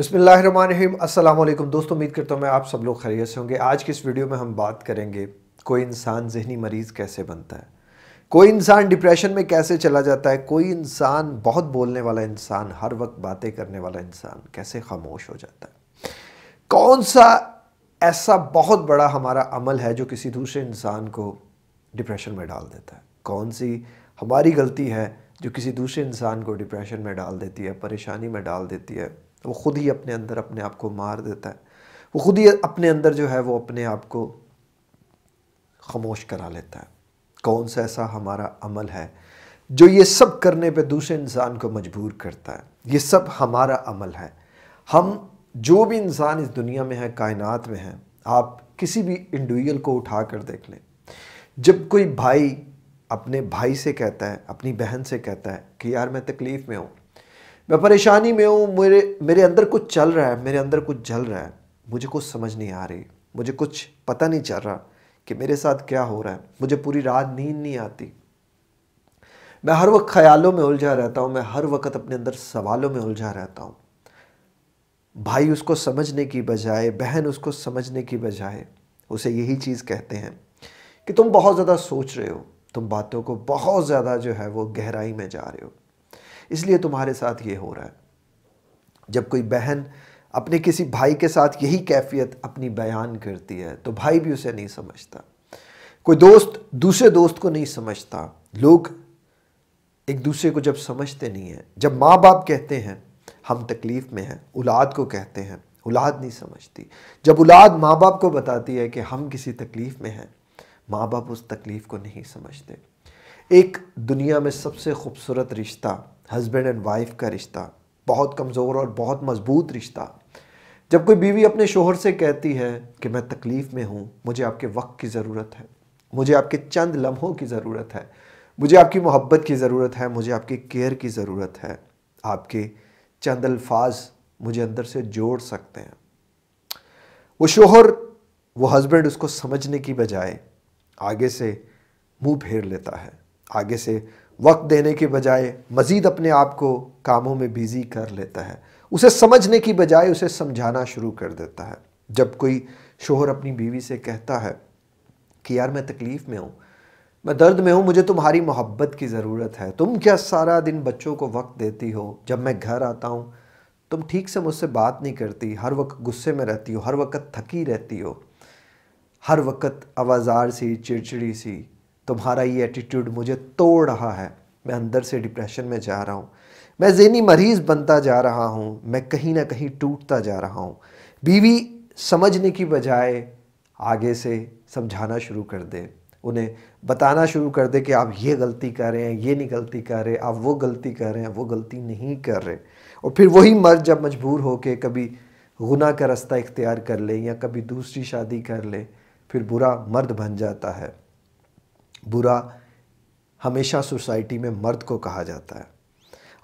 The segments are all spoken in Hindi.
बसमिल दोस्तों उम्मीद करता हूँ मैं आप सब लोग खैरियत से होंगे आज की इस वीडियो में हम बात करेंगे कोई इंसान जहनी मरीज़ कैसे बनता है कोई इंसान डिप्रेशन में कैसे चला जाता है कोई इंसान बहुत बोलने वाला इंसान हर वक्त बातें करने वाला इंसान कैसे खामोश हो जाता है कौन सा ऐसा बहुत बड़ा हमारा अमल है जो किसी दूसरे इंसान को डिप्रेशन में डाल देता है कौन सी हमारी गलती है जो किसी दूसरे इंसान को डिप्रेशन में डाल देती है परेशानी में डाल देती है तो वो खुद ही अपने अंदर अपने आप को मार देता है वो खुद ही अपने अंदर जो है वो अपने आप को खामोश करा लेता है कौन सा ऐसा हमारा अमल है जो ये सब करने पे दूसरे इंसान को मजबूर करता है ये सब हमारा अमल है हम जो भी इंसान इस दुनिया में है कायनात में है आप किसी भी इंडिविजुअल को उठा कर देख लें जब कोई भाई अपने भाई से कहता है अपनी बहन से कहता है कि यार मैं तकलीफ़ में हूँ मैं परेशानी में हूँ मेरे मेरे अंदर कुछ चल रहा है मेरे अंदर कुछ जल रहा है मुझे कुछ समझ नहीं आ रही मुझे कुछ पता नहीं चल रहा कि मेरे साथ क्या हो रहा है मुझे पूरी रात नींद नहीं आती मैं हर वक्त ख्यालों में उलझा रहता हूँ मैं हर वक्त अपने अंदर सवालों में उलझा रहता हूँ भाई उसको समझने की बजाय बहन उसको समझने की बजाय उसे यही चीज़ कहते हैं कि तुम बहुत ज़्यादा सोच रहे हो तुम बातों को बहुत ज़्यादा जो है वो गहराई में जा रहे हो इसलिए तुम्हारे साथ ये हो रहा है जब कोई बहन अपने किसी भाई के साथ यही कैफियत अपनी बयान करती है तो भाई भी उसे नहीं समझता कोई दोस्त दूसरे दोस्त को नहीं समझता लोग एक दूसरे को जब समझते नहीं हैं जब माँ बाप कहते हैं हम तकलीफ़ में हैं औलाद को कहते हैं औलाद नहीं समझती जब औलाद माँ बाप को बताती है कि हम किसी तकलीफ़ में हैं माँ बाप उस तकलीफ़ को नहीं समझते एक दुनिया में सबसे खूबसूरत रिश्ता हस्बैंड एंड वाइफ का रिश्ता बहुत कमज़ोर और बहुत मजबूत रिश्ता जब कोई बीवी अपने शोहर से कहती है कि मैं तकलीफ़ में हूँ मुझे आपके वक्त की ज़रूरत है मुझे आपके चंद लम्हों की ज़रूरत है मुझे आपकी मोहब्बत की ज़रूरत है मुझे आपकी केयर की ज़रूरत है आपके चंद अल्फाज मुझे अंदर से जोड़ सकते हैं वो शोहर वो हस्बैंड उसको समझने की बजाय आगे से मुंह फेर लेता है आगे से वक्त देने के बजाय मज़ीद अपने आप को कामों में बिज़ी कर लेता है उसे समझने की बजाय उसे समझाना शुरू कर देता है जब कोई शोहर अपनी बीवी से कहता है कि यार मैं तकलीफ़ में हूँ मैं दर्द में हूँ मुझे तुम्हारी मोहब्बत की ज़रूरत है तुम क्या सारा दिन बच्चों को वक्त देती हो जब मैं घर आता हूँ तुम ठीक से मुझसे बात नहीं करती हर वक्त गुस्से में रहती हो हर वक्त थकी रहती हो हर वक्त आवाज़ार सी चिड़चिड़ी सी तुम्हारा ये एटीट्यूड मुझे तोड़ रहा है मैं अंदर से डिप्रेशन में जा रहा हूँ मैं जहनी मरीज़ बनता जा रहा हूँ मैं कहीं ना कहीं टूटता जा रहा हूँ बीवी समझने की बजाय आगे से समझाना शुरू कर दे उन्हें बताना शुरू कर दे कि आप ये गलती कर रहे हैं ये नहीं गलती कर रहे आप वो गलती कर रहे हैं वो गलती नहीं कर रहे और फिर वही मर्द जब मजबूर हो के कभी गुना का रास्ता इख्तियार कर ले या कभी दूसरी शादी कर ले फिर बुरा मर्द बन जाता है बुरा हमेशा सोसाइटी में मर्द को कहा जाता है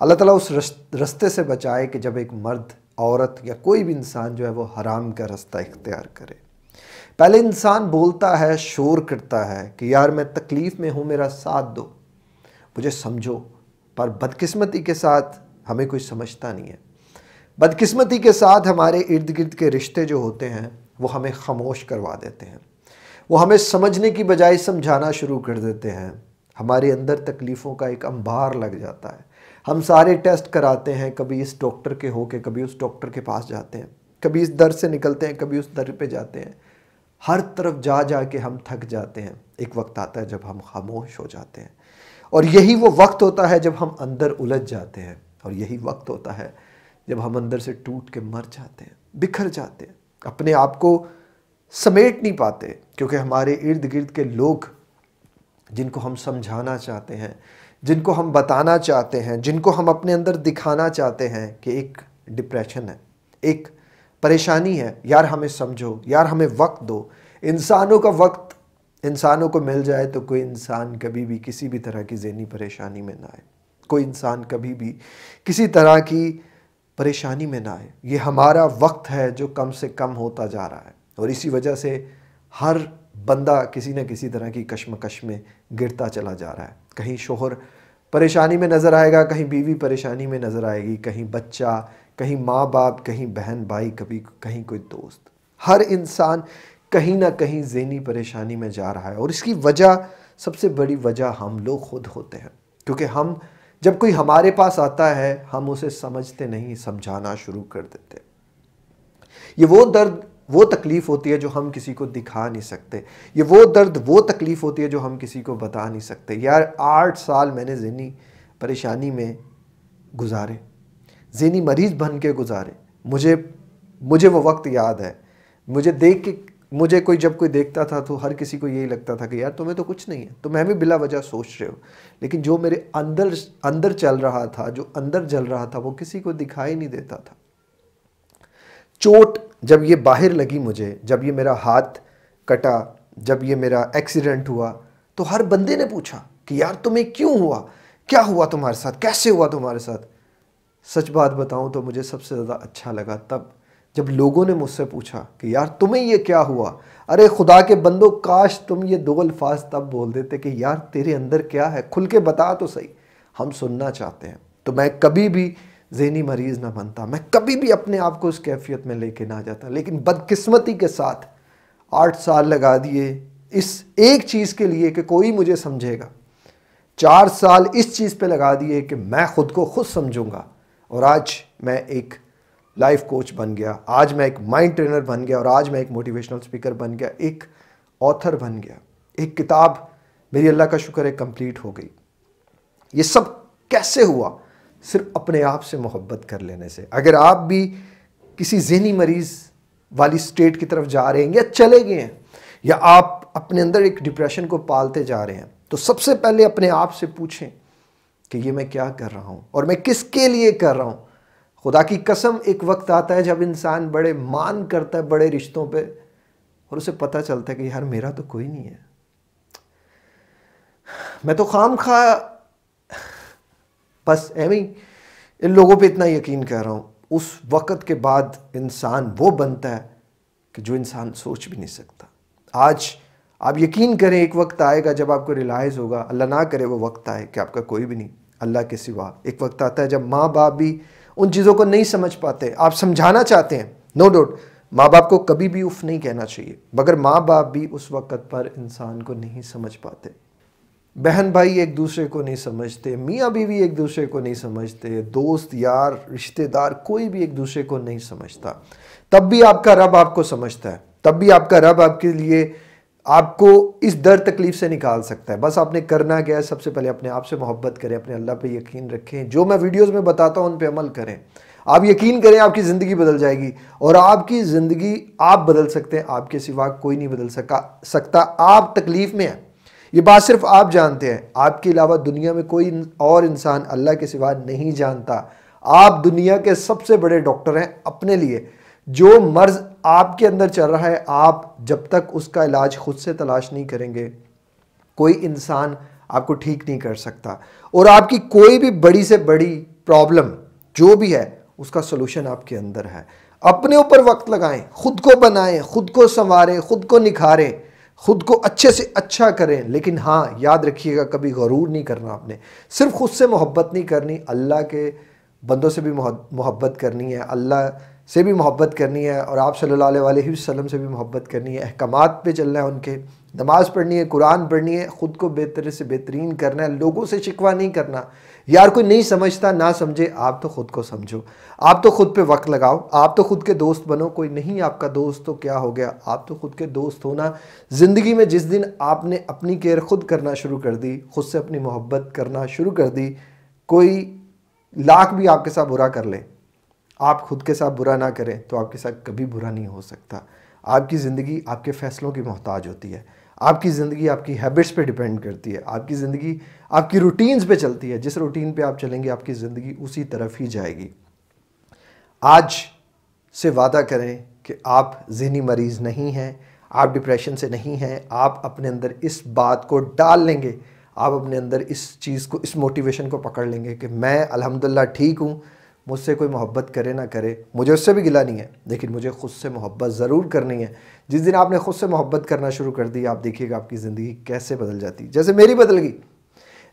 अल्लाह ताला उस रास्ते से बचाए कि जब एक मर्द औरत या कोई भी इंसान जो है वो हराम का रास्ता इख्तियार करे पहले इंसान बोलता है शोर करता है कि यार मैं तकलीफ़ में हूँ मेरा साथ दो मुझे समझो पर बदकिस्मती के साथ हमें कोई समझता नहीं है बदकिस्मती के साथ हमारे इर्द गिर्द के रिश्ते जो होते हैं वो हमें खामोश करवा देते हैं वो हमें समझने की बजाय समझाना शुरू कर देते हैं हमारे अंदर तकलीफ़ों का एक अंबार लग जाता है हम सारे टेस्ट कराते हैं कभी इस डॉक्टर के हो के कभी उस डॉक्टर के पास जाते हैं कभी इस दर से निकलते हैं कभी उस दर पे जाते हैं हर तरफ जा जा के हम थक जाते हैं एक वक्त आता है जब हम खामोश हो जाते हैं और यही वो वक्त होता है जब हम अंदर उलझ जाते हैं और यही वक्त होता है जब हम अंदर से टूट के मर जाते हैं बिखर जाते हैं अपने आप को समेट नहीं पाते क्योंकि हमारे इर्द गिर्द के लोग जिनको हम समझाना चाहते हैं जिनको हम बताना चाहते हैं जिनको हम अपने अंदर दिखाना चाहते हैं कि एक डिप्रेशन है एक परेशानी है यार हमें समझो यार हमें वक्त दो इंसानों का वक्त इंसानों को मिल जाए तो कोई इंसान कभी भी किसी भी तरह की जहनी परेशानी में ना आए कोई इंसान कभी भी किसी तरह की परेशानी में ना आए ये हमारा वक्त है जो कम से कम होता जा रहा है और इसी वजह से हर बंदा किसी न किसी तरह की कश्मकश में गिरता चला जा रहा है कहीं शोहर परेशानी में नज़र आएगा कहीं बीवी परेशानी में नज़र आएगी कहीं बच्चा कहीं माँ बाप कहीं बहन भाई कभी कहीं कोई दोस्त हर इंसान कहीं ना कहीं जहनी परेशानी में जा रहा है और इसकी वजह सबसे बड़ी वजह हम लोग खुद होते हैं क्योंकि हम जब कोई हमारे पास आता है हम उसे समझते नहीं समझाना शुरू कर देते ये वो दर्द वो तकलीफ़ होती है जो हम किसी को दिखा नहीं सकते ये वो दर्द वो तकलीफ़ होती है जो हम किसी को बता नहीं सकते यार आठ साल मैंने जहनी परेशानी में गुजारे जहनी मरीज़ बन के गुजारे मुझे मुझे वो वक्त याद है मुझे देख के मुझे कोई जब कोई देखता था तो हर किसी को यही लगता था कि यार तुम्हें तो कुछ नहीं है तो मैं भी बिला वजह सोच रहे हो लेकिन जो मेरे अंदर अंदर चल रहा था जो अंदर जल रहा था वो किसी को दिखाई नहीं देता था चोट जब ये बाहर लगी मुझे जब ये मेरा हाथ कटा जब ये मेरा एक्सीडेंट हुआ तो हर बंदे ने पूछा कि यार तुम्हें क्यों हुआ क्या हुआ तुम्हारे साथ कैसे हुआ तुम्हारे साथ सच बात बताऊं तो मुझे सबसे ज़्यादा अच्छा लगा तब जब लोगों ने मुझसे पूछा कि यार तुम्हें ये क्या हुआ अरे खुदा के बंदो काश तुम ये दो अल्फाज तब बोल देते कि यार तेरे अंदर क्या है खुल के बता तो सही हम सुनना चाहते हैं तो मैं कभी भी जहनी मरीज़ ना बनता मैं कभी भी अपने आप को उस कैफियत में लेके ना जाता लेकिन बदकिस्मती के साथ आठ साल लगा दिए इस एक चीज़ के लिए कि कोई मुझे समझेगा चार साल इस चीज़ पे लगा दिए कि मैं ख़ुद को खुद समझूंगा और आज मैं एक लाइफ कोच बन गया आज मैं एक माइंड ट्रेनर बन गया और आज मैं एक मोटिवेशनल स्पीकर बन गया एक ऑथर बन गया एक किताब मेरी अल्लाह का शुक्र है कंप्लीट हो गई ये सब कैसे हुआ सिर्फ अपने आप से मोहब्बत कर लेने से अगर आप भी किसी जहनी मरीज़ वाली स्टेट की तरफ जा रहे हैं या चले गए हैं या आप अपने अंदर एक डिप्रेशन को पालते जा रहे हैं तो सबसे पहले अपने आप से पूछें कि ये मैं क्या कर रहा हूँ और मैं किसके लिए कर रहा हूँ खुदा की कसम एक वक्त आता है जब इंसान बड़े मान करता है बड़े रिश्तों पर और उसे पता चलता है कि यार मेरा तो कोई नहीं है मैं तो खाम खा बस एवं इन लोगों पे इतना यकीन कर रहा हूँ उस वक़्त के बाद इंसान वो बनता है कि जो इंसान सोच भी नहीं सकता आज आप यकीन करें एक वक्त आएगा जब आपको रिलाइज़ होगा अल्लाह ना करे वो वक्त आए कि आपका कोई भी नहीं अल्लाह के सिवा एक वक्त आता है जब माँ बाप भी उन चीज़ों को नहीं समझ पाते आप समझाना चाहते हैं नो डाउट माँ बाप को कभी भी उफ नहीं कहना चाहिए मगर माँ बाप भी उस वक़्त पर इंसान को नहीं समझ पाते बहन भाई एक दूसरे को नहीं समझते मियाँ बीवी एक दूसरे को नहीं समझते दोस्त यार रिश्तेदार कोई भी एक दूसरे को नहीं समझता तब भी आपका रब आपको समझता है तब भी आपका रब आपके लिए आपको इस दर तकलीफ़ से निकाल सकता है बस आपने करना क्या है सबसे पहले अपने आप से मोहब्बत करें अपने अल्लाह पे यकीन रखें जो मैं वीडियोस में बताता हूँ उन पे अमल करें आप यकीन करें आपकी ज़िंदगी बदल जाएगी और आपकी ज़िंदगी आप बदल सकते हैं आपके सिवा कोई नहीं बदल सका सकता आप तकलीफ़ में हैं ये बात सिर्फ आप जानते हैं आपके अलावा दुनिया में कोई और इंसान अल्लाह के सिवा नहीं जानता आप दुनिया के सबसे बड़े डॉक्टर हैं अपने लिए जो मर्ज आपके अंदर चल रहा है आप जब तक उसका इलाज खुद से तलाश नहीं करेंगे कोई इंसान आपको ठीक नहीं कर सकता और आपकी कोई भी बड़ी से बड़ी प्रॉब्लम जो भी है उसका सलूशन आपके अंदर है अपने ऊपर वक्त लगाएं खुद को बनाएं खुद को संवारें खुद को निखारें खुद को अच्छे से अच्छा करें लेकिन हाँ याद रखिएगा कभी गरूर नहीं करना आपने सिर्फ खुद से मोहब्बत नहीं करनी अल्लाह के बंदों से भी मोहब्बत करनी है अल्लाह से भी मोहब्बत करनी है और आप सल्लल्लाहु अलैहि वसल्लम से भी मोहब्बत करनी है अहकाम पे चलना है उनके नमाज़ पढ़नी है कुरान पढ़नी है ख़ुद को बेहतर से बेहतरीन करना है लोगों से शिकवा नहीं करना यार कोई नहीं समझता ना समझे आप तो खुद को समझो आप तो खुद पे वक्त लगाओ आप तो खुद के दोस्त बनो कोई नहीं आपका दोस्त तो क्या हो गया आप तो खुद के दोस्त होना ज़िंदगी में जिस दिन आपने अपनी केयर खुद करना शुरू कर दी खुद से अपनी मोहब्बत करना शुरू कर दी कोई लाख भी आपके साथ बुरा कर ले आप खुद के साथ बुरा ना करें तो आपके साथ कभी बुरा नहीं हो सकता आपकी ज़िंदगी आपके फ़ैसलों की मोहताज होती है आपकी ज़िंदगी आपकी हैबिट्स पे डिपेंड करती है आपकी ज़िंदगी आपकी रूटीन्स पे चलती है जिस रूटीन पे आप चलेंगे आपकी ज़िंदगी उसी तरफ ही जाएगी आज से वादा करें कि आप जहनी मरीज़ नहीं हैं आप डिप्रेशन से नहीं हैं आप अपने अंदर इस बात को डाल लेंगे आप अपने अंदर इस चीज़ को इस मोटिवेशन को पकड़ लेंगे कि मैं अलहमदिल्ला ठीक हूँ मुझसे कोई मोहब्बत करे ना करे मुझे उससे भी गिला नहीं है लेकिन मुझे खुद से मोहब्बत ज़रूर करनी है जिस दिन आपने खुद से मोहब्बत करना शुरू कर दी आप देखिएगा आपकी ज़िंदगी कैसे बदल जाती जैसे मेरी बदल गई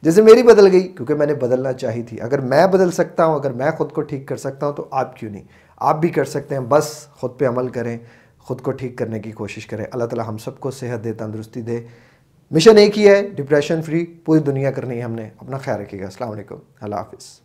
जैसे मेरी बदल गई क्योंकि मैंने बदलना चाही थी अगर मैं बदल सकता हूँ अगर मैं खुद को ठीक कर सकता हूँ तो आप क्यों नहीं आप भी कर सकते हैं बस खुद पर अमल करें खुद को ठीक करने की कोशिश करें अल्लाह ताली हम सबको सेहत दे तंदुरुस्ती दे मिशन एक ही है डिप्रेशन फ्री पूरी दुनिया करनी है हमने अपना ख्याल रखिएगा असल हाफिज़